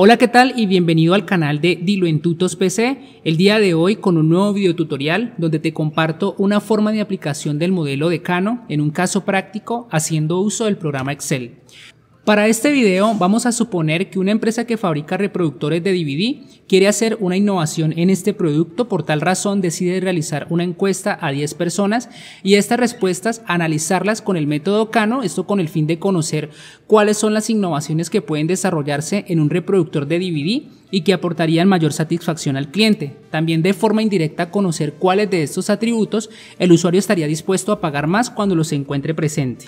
Hola, ¿qué tal? Y bienvenido al canal de Dilo PC. El día de hoy con un nuevo video tutorial donde te comparto una forma de aplicación del modelo de Cano en un caso práctico haciendo uso del programa Excel. Para este video vamos a suponer que una empresa que fabrica reproductores de DVD quiere hacer una innovación en este producto, por tal razón decide realizar una encuesta a 10 personas y estas respuestas analizarlas con el método Cano, esto con el fin de conocer cuáles son las innovaciones que pueden desarrollarse en un reproductor de DVD y que aportarían mayor satisfacción al cliente. También de forma indirecta conocer cuáles de estos atributos el usuario estaría dispuesto a pagar más cuando los encuentre presente.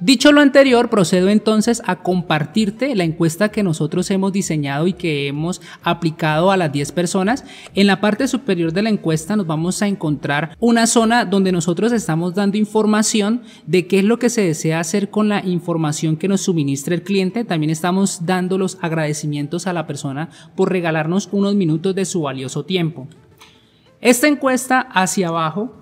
Dicho lo anterior, procedo entonces a compartirte la encuesta que nosotros hemos diseñado y que hemos aplicado a las 10 personas. En la parte superior de la encuesta nos vamos a encontrar una zona donde nosotros estamos dando información de qué es lo que se desea hacer con la información que nos suministra el cliente. También estamos dando los agradecimientos a la persona por regalarnos unos minutos de su valioso tiempo. Esta encuesta hacia abajo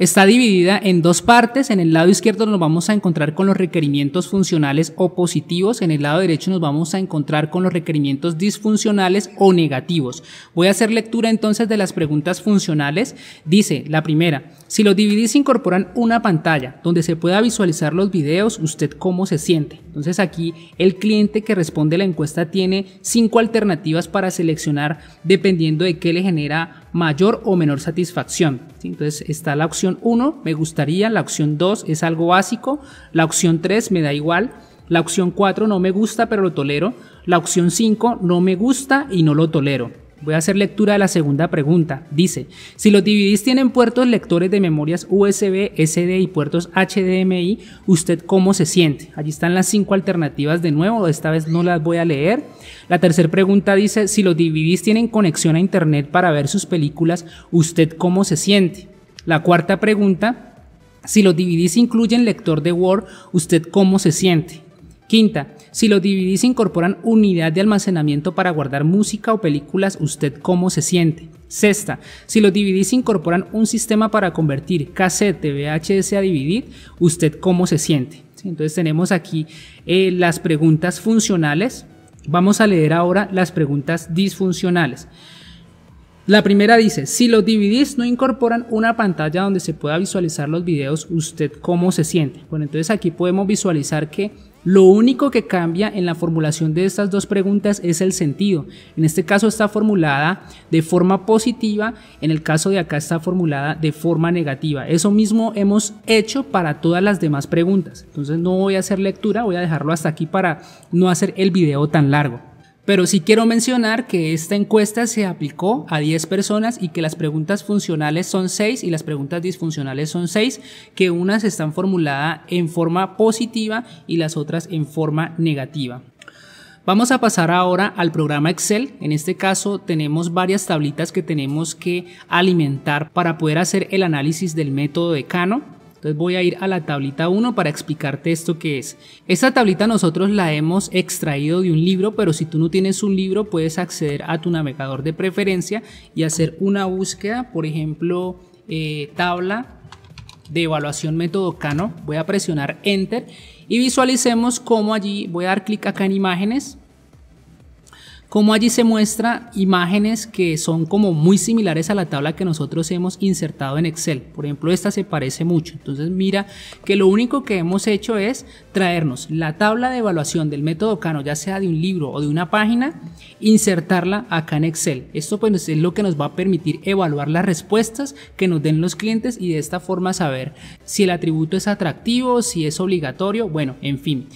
Está dividida en dos partes. En el lado izquierdo nos vamos a encontrar con los requerimientos funcionales o positivos. En el lado derecho nos vamos a encontrar con los requerimientos disfuncionales o negativos. Voy a hacer lectura entonces de las preguntas funcionales. Dice la primera, si los DVDs incorporan una pantalla donde se pueda visualizar los videos, usted cómo se siente. Entonces aquí el cliente que responde la encuesta tiene cinco alternativas para seleccionar dependiendo de qué le genera mayor o menor satisfacción. Entonces está la opción 1, me gustaría, la opción 2 es algo básico, la opción 3 me da igual, la opción 4 no me gusta pero lo tolero, la opción 5 no me gusta y no lo tolero. Voy a hacer lectura de la segunda pregunta. Dice, si los DVDs tienen puertos lectores de memorias USB, SD y puertos HDMI, ¿usted cómo se siente? Allí están las cinco alternativas de nuevo, esta vez no las voy a leer. La tercera pregunta dice, si los DVDs tienen conexión a Internet para ver sus películas, ¿usted cómo se siente? La cuarta pregunta, si los DVDs incluyen lector de Word, ¿usted cómo se siente? Quinta, si los DVDs incorporan unidad de almacenamiento para guardar música o películas, ¿usted cómo se siente? Sexta, si los DVDs incorporan un sistema para convertir cassette VHS a dividir, ¿usted cómo se siente? Entonces tenemos aquí eh, las preguntas funcionales. Vamos a leer ahora las preguntas disfuncionales. La primera dice, si los DVDs no incorporan una pantalla donde se pueda visualizar los videos, ¿usted cómo se siente? Bueno, entonces aquí podemos visualizar que lo único que cambia en la formulación de estas dos preguntas es el sentido. En este caso está formulada de forma positiva, en el caso de acá está formulada de forma negativa. Eso mismo hemos hecho para todas las demás preguntas. Entonces no voy a hacer lectura, voy a dejarlo hasta aquí para no hacer el video tan largo. Pero sí quiero mencionar que esta encuesta se aplicó a 10 personas y que las preguntas funcionales son 6 y las preguntas disfuncionales son 6, que unas están formuladas en forma positiva y las otras en forma negativa. Vamos a pasar ahora al programa Excel. En este caso tenemos varias tablitas que tenemos que alimentar para poder hacer el análisis del método de Cano. Entonces voy a ir a la tablita 1 para explicarte esto que es. Esta tablita nosotros la hemos extraído de un libro, pero si tú no tienes un libro puedes acceder a tu navegador de preferencia y hacer una búsqueda, por ejemplo, eh, tabla de evaluación método Cano. Voy a presionar Enter y visualicemos cómo allí voy a dar clic acá en imágenes como allí se muestra imágenes que son como muy similares a la tabla que nosotros hemos insertado en Excel. Por ejemplo, esta se parece mucho. Entonces mira que lo único que hemos hecho es traernos la tabla de evaluación del método Cano, ya sea de un libro o de una página, insertarla acá en Excel. Esto pues es lo que nos va a permitir evaluar las respuestas que nos den los clientes y de esta forma saber si el atributo es atractivo, si es obligatorio, bueno, en fin.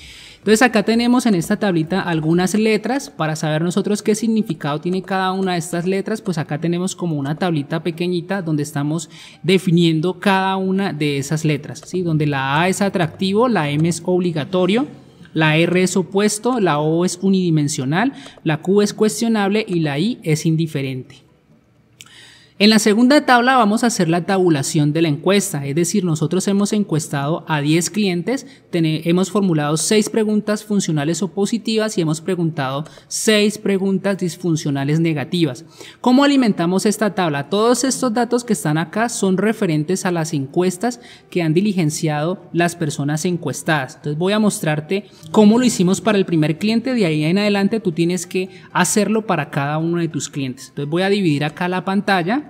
Entonces acá tenemos en esta tablita algunas letras para saber nosotros qué significado tiene cada una de estas letras, pues acá tenemos como una tablita pequeñita donde estamos definiendo cada una de esas letras, ¿sí? donde la A es atractivo, la M es obligatorio, la R es opuesto, la O es unidimensional, la Q es cuestionable y la I es indiferente. En la segunda tabla vamos a hacer la tabulación de la encuesta, es decir, nosotros hemos encuestado a 10 clientes, hemos formulado 6 preguntas funcionales o positivas y hemos preguntado 6 preguntas disfuncionales negativas. ¿Cómo alimentamos esta tabla? Todos estos datos que están acá son referentes a las encuestas que han diligenciado las personas encuestadas. Entonces voy a mostrarte cómo lo hicimos para el primer cliente, de ahí en adelante tú tienes que hacerlo para cada uno de tus clientes. Entonces voy a dividir acá la pantalla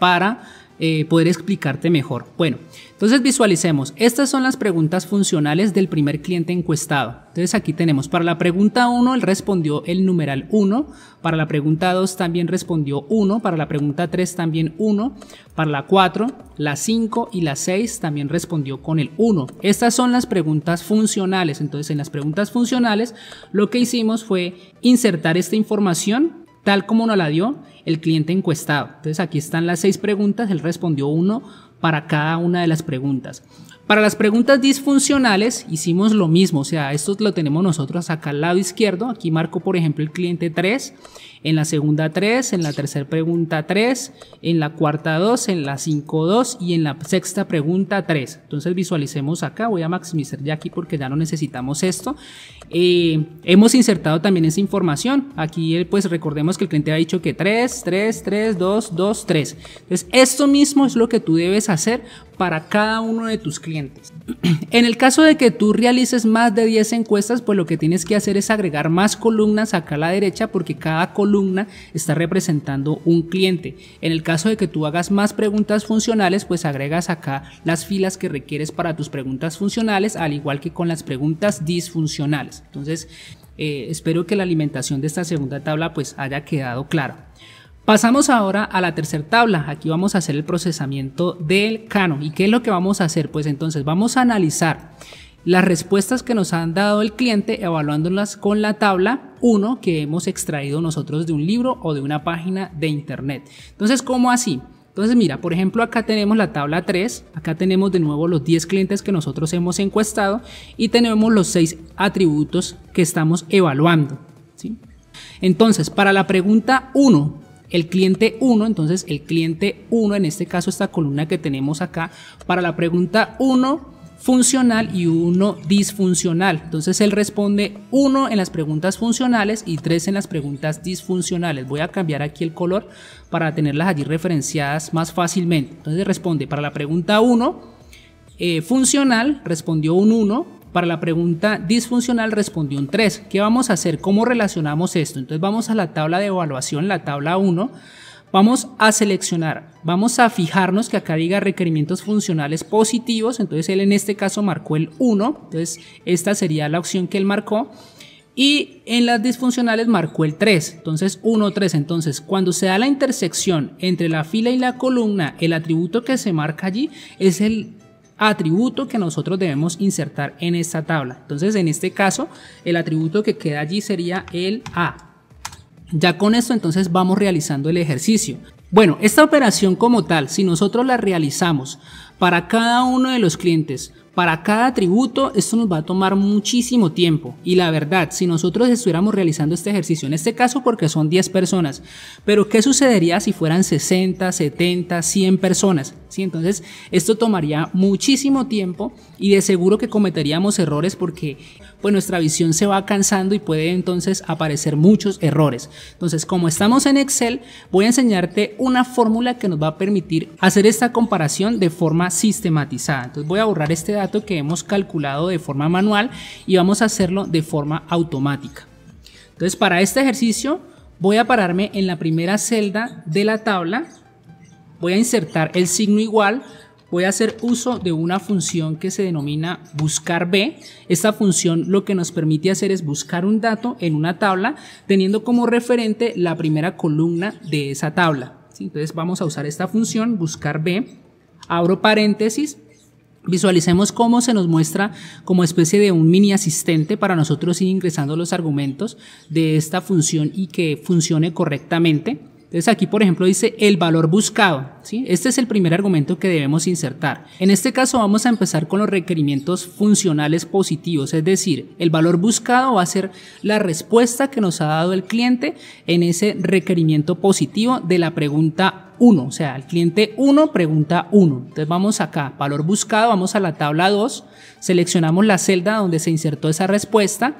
para eh, poder explicarte mejor. Bueno, entonces visualicemos. Estas son las preguntas funcionales del primer cliente encuestado. Entonces aquí tenemos para la pregunta 1, él respondió el numeral 1. Para la pregunta 2 también respondió 1. Para la pregunta 3 también 1. Para la 4, la 5 y la 6 también respondió con el 1. Estas son las preguntas funcionales. Entonces en las preguntas funcionales lo que hicimos fue insertar esta información tal como nos la dio el cliente encuestado. Entonces aquí están las seis preguntas, él respondió uno para cada una de las preguntas. Para las preguntas disfuncionales hicimos lo mismo, o sea, esto lo tenemos nosotros acá al lado izquierdo, aquí marco por ejemplo el cliente 3 en la segunda 3, en la tercera pregunta 3, en la cuarta 2, en la 5 2 y en la sexta pregunta 3. Entonces visualicemos acá, voy a maximizar ya aquí porque ya no necesitamos esto. Eh, hemos insertado también esa información, aquí eh, pues recordemos que el cliente ha dicho que 3, 3, 3, 2, 2, 3. Entonces esto mismo es lo que tú debes hacer para cada uno de tus clientes. En el caso de que tú realices más de 10 encuestas, pues lo que tienes que hacer es agregar más columnas acá a la derecha porque cada columna columna está representando un cliente. En el caso de que tú hagas más preguntas funcionales, pues agregas acá las filas que requieres para tus preguntas funcionales, al igual que con las preguntas disfuncionales. Entonces, eh, espero que la alimentación de esta segunda tabla pues haya quedado clara. Pasamos ahora a la tercera tabla. Aquí vamos a hacer el procesamiento del cano. ¿Y qué es lo que vamos a hacer? Pues entonces vamos a analizar las respuestas que nos han dado el cliente evaluándolas con la tabla 1 que hemos extraído nosotros de un libro o de una página de internet. Entonces, ¿cómo así? Entonces, mira, por ejemplo, acá tenemos la tabla 3, acá tenemos de nuevo los 10 clientes que nosotros hemos encuestado y tenemos los 6 atributos que estamos evaluando. Entonces, para la pregunta 1, el cliente 1, entonces el cliente 1, en este caso esta columna que tenemos acá, para la pregunta 1 funcional y uno disfuncional. Entonces él responde uno en las preguntas funcionales y tres en las preguntas disfuncionales. Voy a cambiar aquí el color para tenerlas allí referenciadas más fácilmente. Entonces responde para la pregunta 1 eh, funcional respondió un 1. Para la pregunta disfuncional respondió un 3. ¿Qué vamos a hacer? ¿Cómo relacionamos esto? Entonces vamos a la tabla de evaluación, la tabla 1 Vamos a seleccionar, vamos a fijarnos que acá diga requerimientos funcionales positivos, entonces él en este caso marcó el 1, entonces esta sería la opción que él marcó. Y en las disfuncionales marcó el 3, entonces 1, 3. Entonces, cuando se da la intersección entre la fila y la columna, el atributo que se marca allí es el atributo que nosotros debemos insertar en esta tabla. Entonces, en este caso, el atributo que queda allí sería el A. Ya con esto entonces vamos realizando el ejercicio. Bueno, esta operación como tal, si nosotros la realizamos para cada uno de los clientes, para cada atributo, esto nos va a tomar muchísimo tiempo. Y la verdad, si nosotros estuviéramos realizando este ejercicio, en este caso porque son 10 personas, pero ¿qué sucedería si fueran 60, 70, 100 personas? Entonces, esto tomaría muchísimo tiempo y de seguro que cometeríamos errores porque pues, nuestra visión se va cansando y puede entonces aparecer muchos errores. Entonces, como estamos en Excel, voy a enseñarte una fórmula que nos va a permitir hacer esta comparación de forma sistematizada. Entonces, voy a borrar este dato que hemos calculado de forma manual y vamos a hacerlo de forma automática. Entonces, para este ejercicio voy a pararme en la primera celda de la tabla voy a insertar el signo igual, voy a hacer uso de una función que se denomina buscar B. Esta función lo que nos permite hacer es buscar un dato en una tabla teniendo como referente la primera columna de esa tabla. Entonces vamos a usar esta función buscar B, abro paréntesis, Visualicemos cómo se nos muestra como especie de un mini asistente para nosotros ir ingresando los argumentos de esta función y que funcione correctamente. Entonces aquí, por ejemplo, dice el valor buscado. Este es el primer argumento que debemos insertar. En este caso vamos a empezar con los requerimientos funcionales positivos, es decir, el valor buscado va a ser la respuesta que nos ha dado el cliente en ese requerimiento positivo de la pregunta 1, o sea, el cliente 1 pregunta 1. Entonces vamos acá, valor buscado, vamos a la tabla 2, seleccionamos la celda donde se insertó esa respuesta,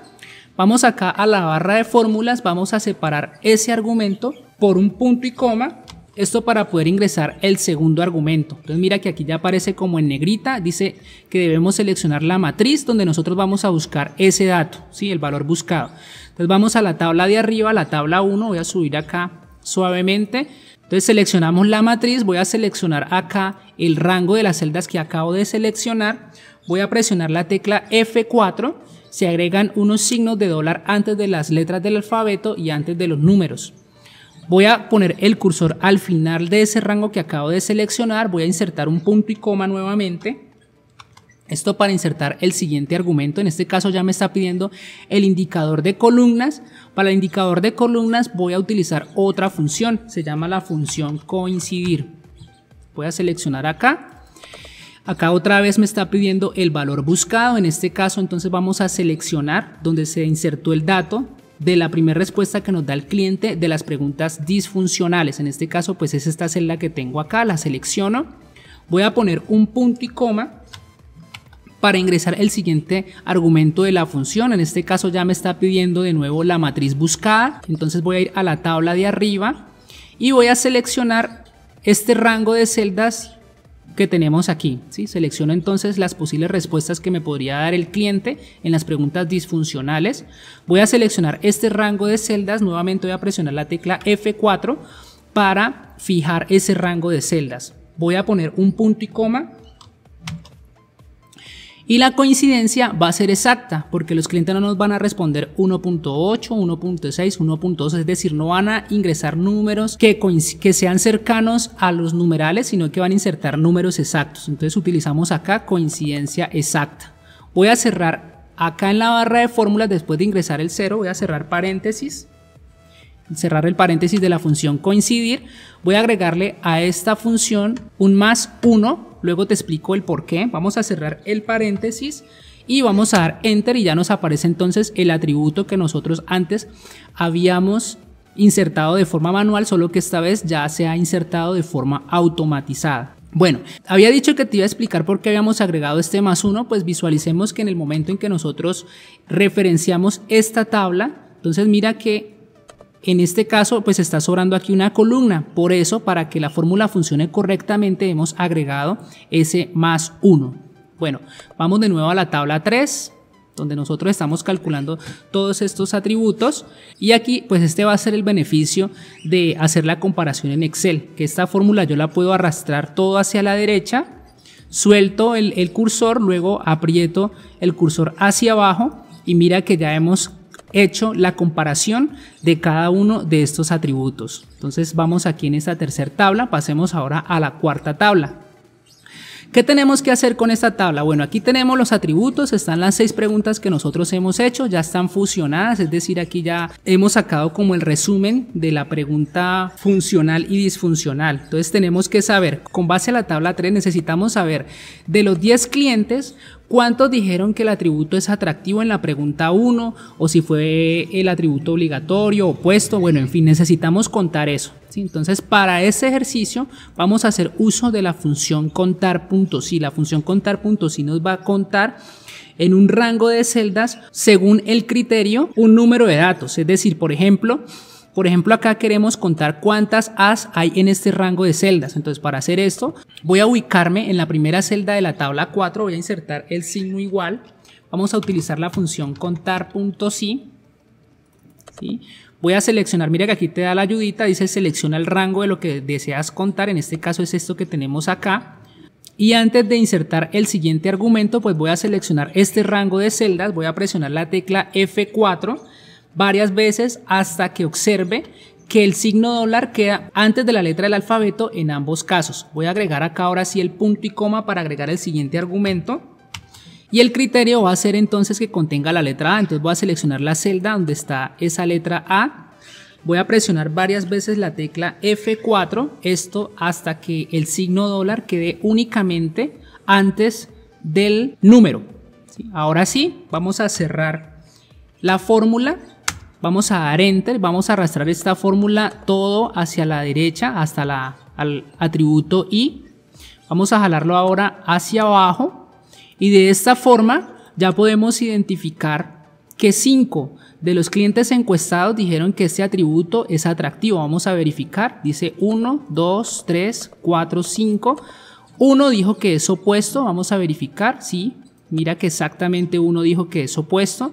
vamos acá a la barra de fórmulas, vamos a separar ese argumento por un punto y coma. Esto para poder ingresar el segundo argumento. Entonces mira que aquí ya aparece como en negrita, dice que debemos seleccionar la matriz donde nosotros vamos a buscar ese dato, ¿sí? el valor buscado. Entonces vamos a la tabla de arriba, la tabla 1, voy a subir acá suavemente. Entonces seleccionamos la matriz, voy a seleccionar acá el rango de las celdas que acabo de seleccionar. Voy a presionar la tecla F4, se agregan unos signos de dólar antes de las letras del alfabeto y antes de los números. Voy a poner el cursor al final de ese rango que acabo de seleccionar, voy a insertar un punto y coma nuevamente. Esto para insertar el siguiente argumento, en este caso ya me está pidiendo el indicador de columnas. Para el indicador de columnas voy a utilizar otra función, se llama la función coincidir. Voy a seleccionar acá. Acá otra vez me está pidiendo el valor buscado, en este caso entonces vamos a seleccionar donde se insertó el dato, de la primera respuesta que nos da el cliente de las preguntas disfuncionales. En este caso, pues es esta celda que tengo acá, la selecciono, voy a poner un punto y coma para ingresar el siguiente argumento de la función. En este caso ya me está pidiendo de nuevo la matriz buscada. Entonces voy a ir a la tabla de arriba y voy a seleccionar este rango de celdas que tenemos aquí. Selecciono entonces las posibles respuestas que me podría dar el cliente en las preguntas disfuncionales. Voy a seleccionar este rango de celdas, nuevamente voy a presionar la tecla F4 para fijar ese rango de celdas. Voy a poner un punto y coma y la coincidencia va a ser exacta, porque los clientes no nos van a responder 1.8, 1.6, 1.2, es decir, no van a ingresar números que, sean cercanos a los numerales, sino que van a insertar números exactos. Entonces utilizamos acá coincidencia exacta. Voy a cerrar acá en la barra de fórmulas, después de ingresar el 0, voy a cerrar paréntesis cerrar el paréntesis de la función coincidir, voy a agregarle a esta función un más 1, luego te explico el por qué, vamos a cerrar el paréntesis y vamos a dar enter y ya nos aparece entonces el atributo que nosotros antes habíamos insertado de forma manual, solo que esta vez ya se ha insertado de forma automatizada. Bueno, había dicho que te iba a explicar por qué habíamos agregado este más uno, pues visualicemos que en el momento en que nosotros referenciamos esta tabla, entonces mira que en este caso, pues está sobrando aquí una columna. Por eso, para que la fórmula funcione correctamente, hemos agregado ese más 1. Bueno, vamos de nuevo a la tabla 3 donde nosotros estamos calculando todos estos atributos y aquí pues este va a ser el beneficio de hacer la comparación en Excel que esta fórmula yo la puedo arrastrar todo hacia la derecha suelto el, el cursor luego aprieto el cursor hacia abajo y mira que ya hemos hecho la comparación de cada uno de estos atributos. Entonces vamos aquí en esta tercera tabla, pasemos ahora a la cuarta tabla. ¿Qué tenemos que hacer con esta tabla? Bueno, aquí tenemos los atributos, están las seis preguntas que nosotros hemos hecho, ya están fusionadas, es decir, aquí ya hemos sacado como el resumen de la pregunta funcional y disfuncional. Entonces tenemos que saber, con base a la tabla 3 necesitamos saber de los 10 clientes ¿Cuántos dijeron que el atributo es atractivo en la pregunta 1 o si fue el atributo obligatorio, o opuesto? Bueno, en fin, necesitamos contar eso. Entonces, para ese ejercicio vamos a hacer uso de la función contar puntos. la función contar nos va a contar en un rango de celdas según el criterio un número de datos. Es decir, por ejemplo, por ejemplo, acá queremos contar cuántas as hay en este rango de celdas. Entonces, para hacer esto, voy a ubicarme en la primera celda de la tabla 4, voy a insertar el signo igual. Vamos a utilizar la función contar.si. ¿sí? Voy a seleccionar, mira que aquí te da la ayudita, dice selecciona el rango de lo que deseas contar, en este caso es esto que tenemos acá. Y antes de insertar el siguiente argumento, pues voy a seleccionar este rango de celdas, voy a presionar la tecla F4 varias veces hasta que observe que el signo dólar queda antes de la letra del alfabeto en ambos casos. Voy a agregar acá ahora sí el punto y coma para agregar el siguiente argumento. Y el criterio va a ser entonces que contenga la letra A. Entonces voy a seleccionar la celda donde está esa letra A. Voy a presionar varias veces la tecla F4, esto hasta que el signo dólar quede únicamente antes del número. Ahora sí, vamos a cerrar la fórmula Vamos a dar Enter, vamos a arrastrar esta fórmula todo hacia la derecha hasta la, al atributo I. Vamos a jalarlo ahora hacia abajo y de esta forma ya podemos identificar que 5 de los clientes encuestados dijeron que este atributo es atractivo. Vamos a verificar. Dice 1, 2, 3, 4, 5. 1 dijo que es opuesto. Vamos a verificar. Sí, mira que exactamente uno dijo que es opuesto.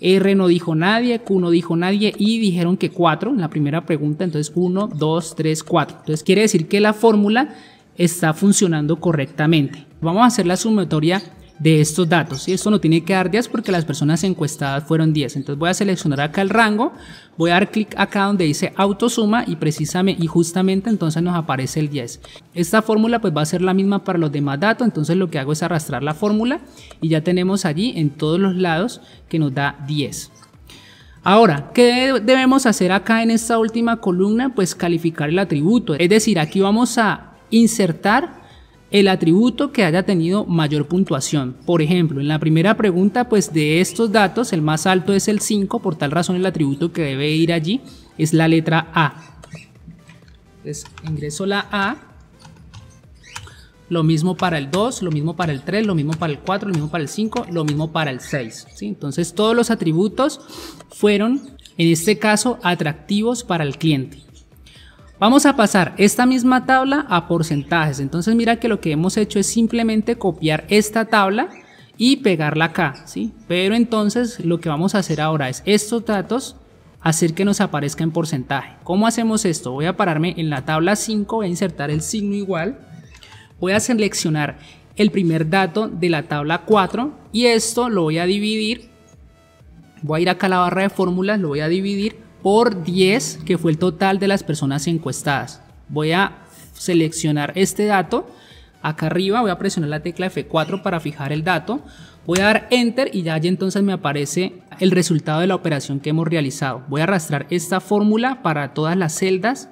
R no dijo nadie, Q no dijo nadie y dijeron que 4 en la primera pregunta, entonces 1, 2, 3, 4. Entonces quiere decir que la fórmula está funcionando correctamente. Vamos a hacer la sumatoria de estos datos. y Esto no tiene que dar 10 porque las personas encuestadas fueron 10. Entonces voy a seleccionar acá el rango, voy a dar clic acá donde dice autosuma y precisamente y justamente entonces nos aparece el 10. Esta fórmula pues va a ser la misma para los demás datos, entonces lo que hago es arrastrar la fórmula y ya tenemos allí en todos los lados que nos da 10. Ahora, ¿qué debemos hacer acá en esta última columna? Pues calificar el atributo, es decir, aquí vamos a insertar el atributo que haya tenido mayor puntuación. Por ejemplo, en la primera pregunta, pues de estos datos, el más alto es el 5, por tal razón el atributo que debe ir allí es la letra A. Entonces, ingreso la A. Lo mismo para el 2, lo mismo para el 3, lo mismo para el 4, lo mismo para el 5, lo mismo para el 6. Entonces todos los atributos fueron, en este caso, atractivos para el cliente. Vamos a pasar esta misma tabla a porcentajes. Entonces mira que lo que hemos hecho es simplemente copiar esta tabla y pegarla acá, ¿sí? Pero entonces lo que vamos a hacer ahora es estos datos hacer que nos aparezca en porcentaje. ¿Cómo hacemos esto? Voy a pararme en la tabla 5, voy a insertar el signo igual. Voy a seleccionar el primer dato de la tabla 4 y esto lo voy a dividir. Voy a ir acá a la barra de fórmulas, lo voy a dividir por 10, que fue el total de las personas encuestadas. Voy a seleccionar este dato. Acá arriba voy a presionar la tecla F4 para fijar el dato. Voy a dar Enter y ya allí entonces me aparece el resultado de la operación que hemos realizado. Voy a arrastrar esta fórmula para todas las celdas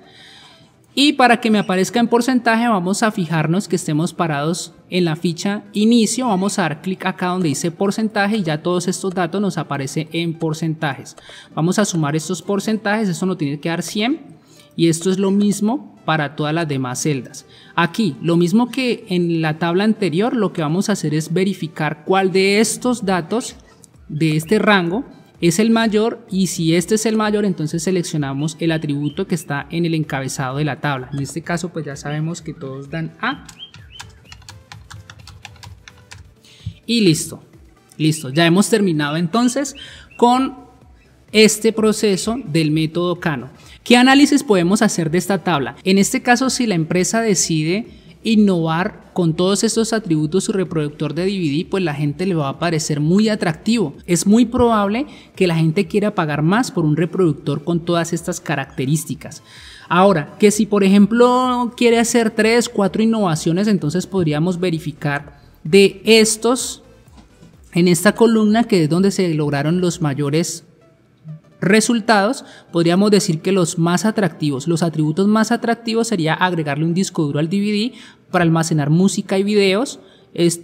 y para que me aparezca en porcentaje vamos a fijarnos que estemos parados en la ficha inicio. Vamos a dar clic acá donde dice porcentaje y ya todos estos datos nos aparecen en porcentajes. Vamos a sumar estos porcentajes, eso nos tiene que dar 100 y esto es lo mismo para todas las demás celdas. Aquí, lo mismo que en la tabla anterior, lo que vamos a hacer es verificar cuál de estos datos de este rango es el mayor y si este es el mayor entonces seleccionamos el atributo que está en el encabezado de la tabla. En este caso pues ya sabemos que todos dan A. Y listo, listo. Ya hemos terminado entonces con este proceso del método Cano. ¿Qué análisis podemos hacer de esta tabla? En este caso si la empresa decide innovar con todos estos atributos su reproductor de DVD, pues la gente le va a parecer muy atractivo. Es muy probable que la gente quiera pagar más por un reproductor con todas estas características. Ahora, que si por ejemplo quiere hacer 3, cuatro innovaciones, entonces podríamos verificar de estos en esta columna que es donde se lograron los mayores resultados, podríamos decir que los más atractivos, los atributos más atractivos sería agregarle un disco duro al DVD para almacenar música y videos.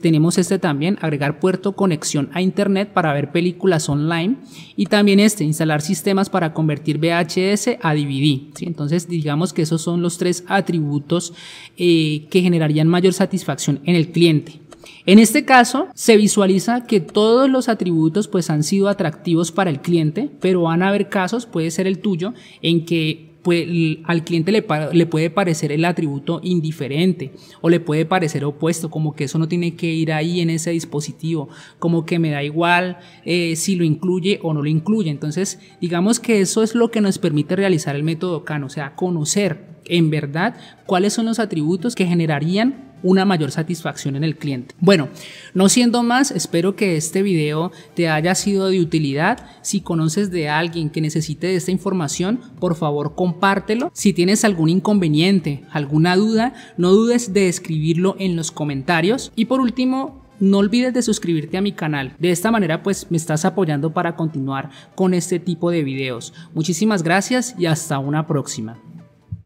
tenemos este también, agregar puerto conexión a internet para ver películas online y también este, instalar sistemas para convertir VHS a DVD. Entonces digamos que esos son los tres atributos eh, que generarían mayor satisfacción en el cliente. En este caso, se visualiza que todos los atributos pues han sido atractivos para el cliente, pero van a haber casos, puede ser el tuyo, en que pues, al cliente le, puede parecer el atributo indiferente o le puede parecer opuesto, como que eso no tiene que ir ahí en ese dispositivo, como que me da igual eh, si lo incluye o no lo incluye. Entonces, digamos que eso es lo que nos permite realizar el método CAN, o sea, conocer en verdad cuáles son los atributos que generarían una mayor satisfacción en el cliente. Bueno, no siendo más, espero que este video te haya sido de utilidad. Si conoces de alguien que necesite de esta información, por favor compártelo. Si tienes algún inconveniente, alguna duda, no dudes de escribirlo en los comentarios. Y por último, no olvides de suscribirte a mi canal. De esta manera pues me estás apoyando para continuar con este tipo de videos. Muchísimas gracias y hasta una próxima.